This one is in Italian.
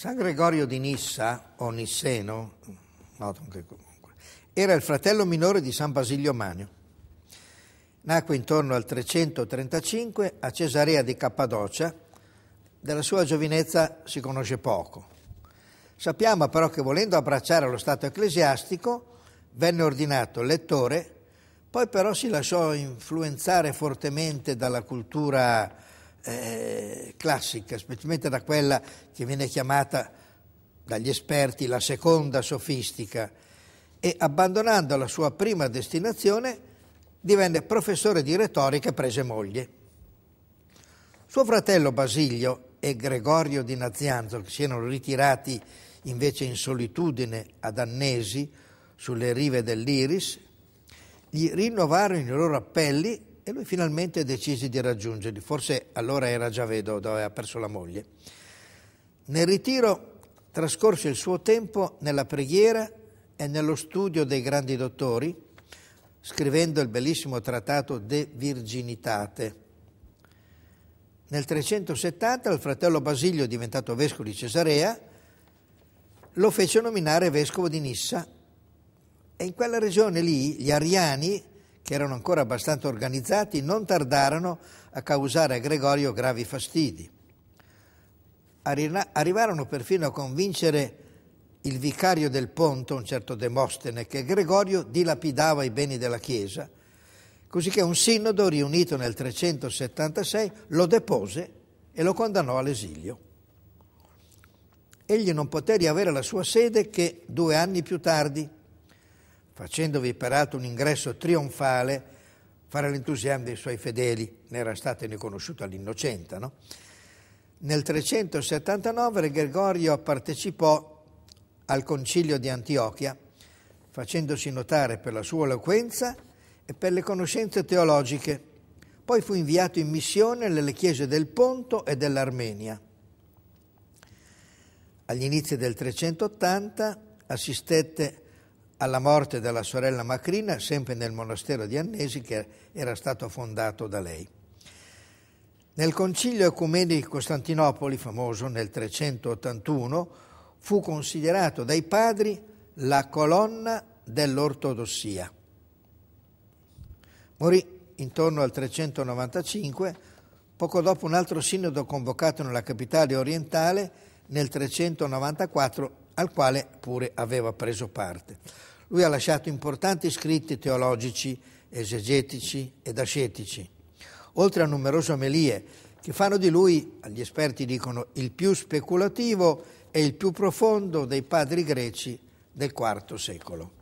San Gregorio di Nissa, o Nisseno, era il fratello minore di San Basilio Manio. Nacque intorno al 335 a Cesarea di Cappadocia. Della sua giovinezza si conosce poco. Sappiamo però che volendo abbracciare lo stato ecclesiastico venne ordinato lettore, poi però si lasciò influenzare fortemente dalla cultura eh, classica, specialmente da quella che viene chiamata dagli esperti la seconda sofistica, e abbandonando la sua prima destinazione divenne professore di retorica e prese moglie. Suo fratello Basilio e Gregorio di Nazianzo, che si erano ritirati invece in solitudine ad Annesi, sulle rive dell'Iris, gli rinnovarono i loro appelli e lui finalmente decise di raggiungerli, forse allora era già vedovo, aveva perso la moglie. Nel ritiro trascorse il suo tempo nella preghiera e nello studio dei grandi dottori, scrivendo il bellissimo trattato De Virginitate. Nel 370 il fratello Basilio, diventato vescovo di Cesarea, lo fece nominare vescovo di Nissa e in quella regione lì gli ariani che erano ancora abbastanza organizzati, non tardarono a causare a Gregorio gravi fastidi. Arrivarono perfino a convincere il vicario del Ponto, un certo Demostene, che Gregorio dilapidava i beni della Chiesa, così che un sinodo riunito nel 376 lo depose e lo condannò all'esilio egli non poté riavere la sua sede che due anni più tardi, facendovi peraltro un ingresso trionfale, fare l'entusiasmo dei suoi fedeli, ne era stato riconosciuta l'innocenza. No? Nel 379 Gregorio partecipò al concilio di Antiochia, facendosi notare per la sua eloquenza e per le conoscenze teologiche. Poi fu inviato in missione nelle chiese del Ponto e dell'Armenia. Agli inizi del 380 assistette a alla morte della sorella Macrina, sempre nel monastero di Annesi che era stato fondato da lei. Nel concilio ecumenico di Costantinopoli, famoso nel 381, fu considerato dai padri la colonna dell'ortodossia. Morì intorno al 395, poco dopo un altro sinodo convocato nella capitale orientale nel 394 al quale pure aveva preso parte. Lui ha lasciato importanti scritti teologici, esegetici ed ascetici, oltre a numerose omelie che fanno di lui, gli esperti dicono, il più speculativo e il più profondo dei padri greci del IV secolo.